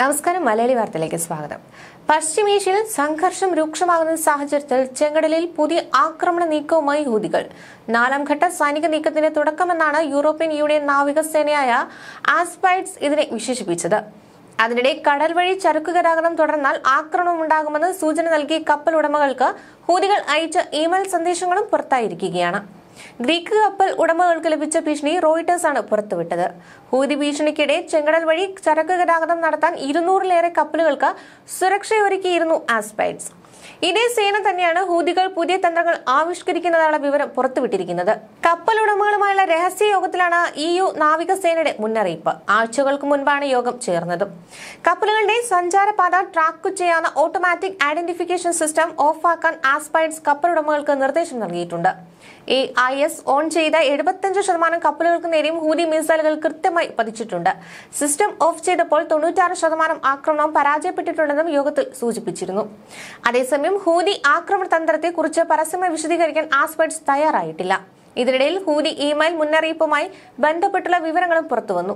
നമസ്കാരം മലയാളി വാർത്തയിലേക്ക് സ്വാഗതം പശ്ചിമേഷ്യയിൽ സംഘർഷം രൂക്ഷമാകുന്ന സാഹചര്യത്തിൽ ചെങ്കടലിൽ പുതിയ ആക്രമണ നീക്കവുമായി ഹൂതികൾ നാലാം ഘട്ട സൈനിക നീക്കത്തിന് തുടക്കമെന്നാണ് യൂറോപ്യൻ യൂണിയൻ നാവികസേനയായ ആസ്പൈഡ്സ് ഇതിനെ വിശേഷിപ്പിച്ചത് അതിനിടെ കടൽ വഴി ചരക്കു ഗതാഗതം തുടർന്നാൽ ആക്രമണം ഉണ്ടാകുമെന്ന് സൂചന നൽകി കപ്പൽ ഉടമകൾക്ക് ഹൂതികൾ അയച്ച ഇമെയിൽ സന്ദേശങ്ങളും പുറത്തായിരിക്കുകയാണ് ഗ്രീക്ക് കപ്പൽ ഉടമകൾക്ക് ലഭിച്ച ഭീഷണി റോയിട്ടേഴ്സ് ആണ് പുറത്തുവിട്ടത് ഹൂതി ഭീഷണിക്കിടെ ചെങ്കടൽ വഴി ചരക്ക് ഗതാഗതം നടത്താൻ ഇരുന്നൂറിലേറെ കപ്പലുകൾക്ക് സുരക്ഷയൊരുക്കിയിരുന്നു ആസ്പൈഡ്സ് ഇതേ സേന തന്നെയാണ് ഹൂതികൾ പുതിയ തന്ത്രങ്ങൾ ആവിഷ്കരിക്കുന്നതാണ് വിവരം പുറത്തുവിട്ടിരിക്കുന്നത് കപ്പൽ ഉടമകളുമായുള്ള രഹസ്യ യോഗത്തിലാണ് ഇ യു നാവികസേനയുടെ മുന്നറിയിപ്പ് ആഴ്ചകൾക്ക് മുൻപാണ് യോഗം ചേർന്നതും കപ്പലുകളുടെ സഞ്ചാരപാത ട്രാക്ക് ചെയ്യാവുന്ന ഓട്ടോമാറ്റിക് ഐഡന്റിഫിക്കേഷൻ സിസ്റ്റം ഓഫാക്കാൻ ആസ്പൈഡ്സ് കപ്പൽ ഉടമകൾക്ക് നിർദ്ദേശം നൽകിയിട്ടുണ്ട് എ ഐ എസ് ഓൺ ചെയ്ത എഴുപത്തിയഞ്ച് ശതമാനം കപ്പലുകൾക്ക് നേരെയും ഹൂതി മിസൈലുകൾ കൃത്യമായി പതിച്ചിട്ടുണ്ട് സിസ്റ്റം ഓഫ് ചെയ്തപ്പോൾ തൊണ്ണൂറ്റാറ് ശതമാനം ആക്രമണം പരാജയപ്പെട്ടിട്ടുണ്ടെന്നും യോഗത്തിൽ സൂചിപ്പിച്ചിരുന്നു അതേസമയം ഇപ്പോഴും ഹൂതി ആക്രമണ കുറിച്ച് പരസ്യമായി വിശദീകരിക്കാൻ ആസ്പെഡ്സ് തയ്യാറായിട്ടില്ല ഇതിനിടയിൽ ഹൂതി ഇമെയിൽ മുന്നറിയിപ്പുമായി ബന്ധപ്പെട്ടുള്ള വിവരങ്ങളും പുറത്തുവന്നു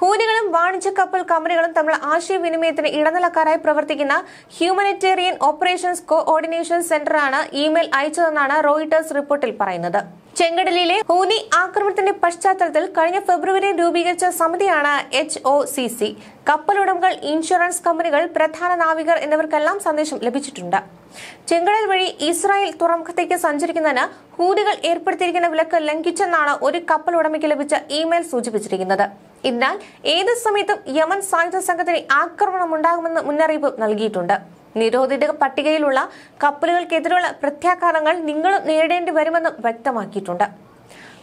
ഹൂതികളും വാണിജ്യ കപ്പൽ കമ്പനികളും തമ്മിൽ ആശയവിനിമയത്തിന് ഇടനിലക്കാരായി പ്രവർത്തിക്കുന്ന ഹ്യൂമനിറ്റേറിയൻ ഓപ്പറേഷൻസ് കോഓർഡിനേഷൻ സെന്ററാണ് ഇമെയിൽ അയച്ചതെന്നാണ് റോയിട്ടേഴ്സ് റിപ്പോർട്ടിൽ പറയുന്നത് ചെങ്കടലിലെ ഹൂനി ആക്രമണത്തിന്റെ പശ്ചാത്തലത്തിൽ കഴിഞ്ഞ ഫെബ്രുവരി രൂപീകരിച്ച സമിതിയാണ് എച്ച് ഒ സി സി കപ്പലുടമകൾ ഇൻഷുറൻസ് കമ്പനികൾ പ്രധാന നാവികർ എന്നിവർക്കെല്ലാം സന്ദേശം ലഭിച്ചിട്ടുണ്ട് ചെങ്കടൽ വഴി ഇസ്രായേൽ തുറമുഖത്തേക്ക് സഞ്ചരിക്കുന്നതിന് ഹൂനികൾ ഏർപ്പെടുത്തിയിരിക്കുന്ന വിലക്ക് ലംഘിച്ചെന്നാണ് ഒരു കപ്പൽ ഉടമയ്ക്ക് ലഭിച്ച ഇമെയിൽ സൂചിപ്പിച്ചിരിക്കുന്നത് എന്നാൽ ഏത് സമയത്തും യമൻ സായുധ സംഘത്തിന് ആക്രമണം മുന്നറിയിപ്പ് നൽകിയിട്ടുണ്ട് നിരോധിത പട്ടികയിലുള്ള കപ്പലുകൾക്കെതിരെയുള്ള പ്രത്യാഘാതങ്ങൾ നിങ്ങളും നേരിടേണ്ടി വരുമെന്നും വ്യക്തമാക്കിയിട്ടുണ്ട്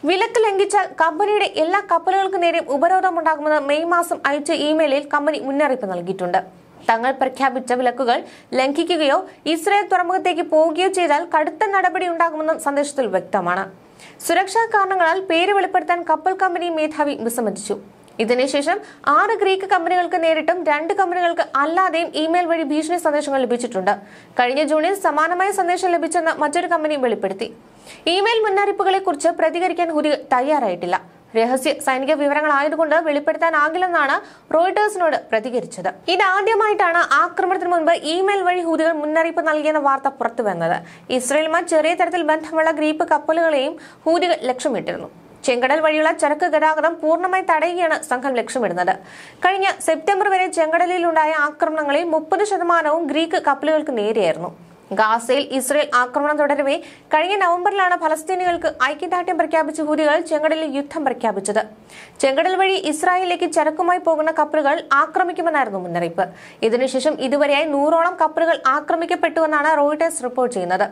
വിലക്ക് ലംഘിച്ചാൽ കമ്പനിയുടെ എല്ലാ നേരെ നേരെയും ഉണ്ടാകുമെന്ന് മെയ് മാസം അയച്ച ഇമെയിലിൽ കമ്പനി മുന്നറിയിപ്പ് നൽകിയിട്ടുണ്ട് തങ്ങൾ പ്രഖ്യാപിച്ച വിലക്കുകൾ ലംഘിക്കുകയോ ഇസ്രയേൽ തുറമുഖത്തേക്ക് പോവുകയോ ചെയ്താൽ കടുത്ത നടപടി ഉണ്ടാകുമെന്നും സന്ദേശത്തിൽ വ്യക്തമാണ് സുരക്ഷാ കാരണങ്ങളാൽ പേര് വെളിപ്പെടുത്താൻ കപ്പൽ കമ്പനി മേധാവി വിസമ്മതിച്ചു ഇതിനുശേഷം ആറ് ഗ്രീക്ക് കമ്പനികൾക്ക് നേരിട്ടും രണ്ട് കമ്പനികൾക്ക് അല്ലാതെയും ഇമെയിൽ വഴി ഭീഷണി സന്ദേശങ്ങൾ ലഭിച്ചിട്ടുണ്ട് കഴിഞ്ഞ ജൂണിൽ സമാനമായ സന്ദേശം ലഭിച്ചെന്ന് മറ്റൊരു കമ്പനിയും വെളിപ്പെടുത്തി ഇമെയിൽ മുന്നറിയിപ്പുകളെ കുറിച്ച് പ്രതികരിക്കാൻ ഹുരി തയ്യാറായിട്ടില്ല രഹസ്യ സൈനിക വിവരങ്ങളായതുകൊണ്ട് വെളിപ്പെടുത്താനാകില്ലെന്നാണ് റോയിട്ടേഴ്സിനോട് പ്രതികരിച്ചത് ഇതാദ്യമായിട്ടാണ് ആക്രമണത്തിന് മുൻപ് ഇമെയിൽ വഴി ഹുദികൾ മുന്നറിയിപ്പ് നൽകിയെന്ന വാർത്ത പുറത്തുവന്നത് ഇസ്രയേലുമായി ചെറിയ തരത്തിൽ ബന്ധമുള്ള ഗ്രീപ്പ് കപ്പലുകളെയും ഹൂതികൾ ലക്ഷ്യമിട്ടിരുന്നു ചെങ്കടൽ വഴിയുള്ള ചരക്ക് ഗതാഗതം പൂർണ്ണമായി തടയുകയാണ് സംഘം ലക്ഷ്യമിടുന്നത് കഴിഞ്ഞ സെപ്റ്റംബർ വരെ ചെങ്കടലിലുണ്ടായ ആക്രമണങ്ങളിൽ മുപ്പത് ശതമാനവും ഗ്രീക്ക് കപ്പലുകൾക്ക് നേരെയായിരുന്നു ഗാസയിൽ ഇസ്രയേൽ ആക്രമണം തുടരവേ കഴിഞ്ഞ നവംബറിലാണ് ഫലസ്തീനികൾക്ക് ഐക്യദാർഢ്യം പ്രഖ്യാപിച്ച ഹൂരികൾ ചെങ്കടലിൽ യുദ്ധം പ്രഖ്യാപിച്ചത് ചെങ്കടൽ വഴി ഇസ്രായേലിലേക്ക് ചരക്കുമായി പോകുന്ന കപ്പലുകൾ ആക്രമിക്കുമെന്നായിരുന്നു മുന്നറിയിപ്പ് ഇതിനുശേഷം ഇതുവരെയായി നൂറോളം കപ്പലുകൾ ആക്രമിക്കപ്പെട്ടുവെന്നാണ് റോയിട്ടേഴ്സ് റിപ്പോർട്ട് ചെയ്യുന്നത്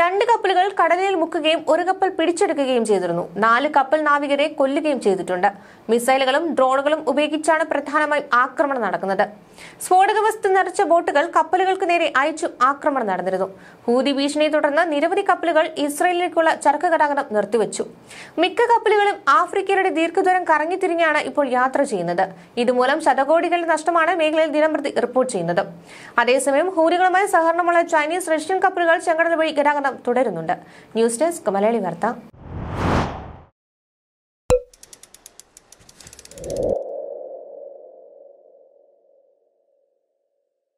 രണ്ട് കപ്പലുകൾ കടലിൽ മുക്കുകയും ഒരു കപ്പൽ പിടിച്ചെടുക്കുകയും ചെയ്തിരുന്നു നാല് കപ്പൽ നാവികരെ കൊല്ലുകയും ചെയ്തിട്ടുണ്ട് മിസൈലുകളും ഡ്രോണുകളും ഉപയോഗിച്ചാണ് പ്രധാനമായും ആക്രമണം നടക്കുന്നത് സ്ഫോടക വസ്തു നിറച്ച ബോട്ടുകൾ കപ്പലുകൾക്ക് നേരെ അയച്ചു ആക്രമണം നടന്നിരുന്നു ഹൂതി ഭീഷണിയെ തുടർന്ന് നിരവധി കപ്പലുകൾ ഇസ്രയേലിലേക്കുള്ള ചരക്ക് ഗതാഗതം നിർത്തിവെച്ചു മിക്ക കപ്പലുകളും ആഫ്രിക്കയുടെ ദീർഘദൂരം കറങ്ങിത്തിരിഞ്ഞാണ് ഇപ്പോൾ യാത്ര ചെയ്യുന്നത് ഇതുമൂലം ശതകോടികളുടെ നഷ്ടമാണ് മേഖലയിൽ ദിനംപ്രതി റിപ്പോർട്ട് ചെയ്യുന്നത് അതേസമയം ഹൂരികളുമായി സഹകരണമുള്ള ചൈനീസ് റഷ്യൻ കപ്പലുകൾ ചെങ്കടൽ വഴി ഗതാഗതം തുടരുന്നുണ്ട് ന്യൂസ് ഡെസ്ക് മലയാളി വാർത്ത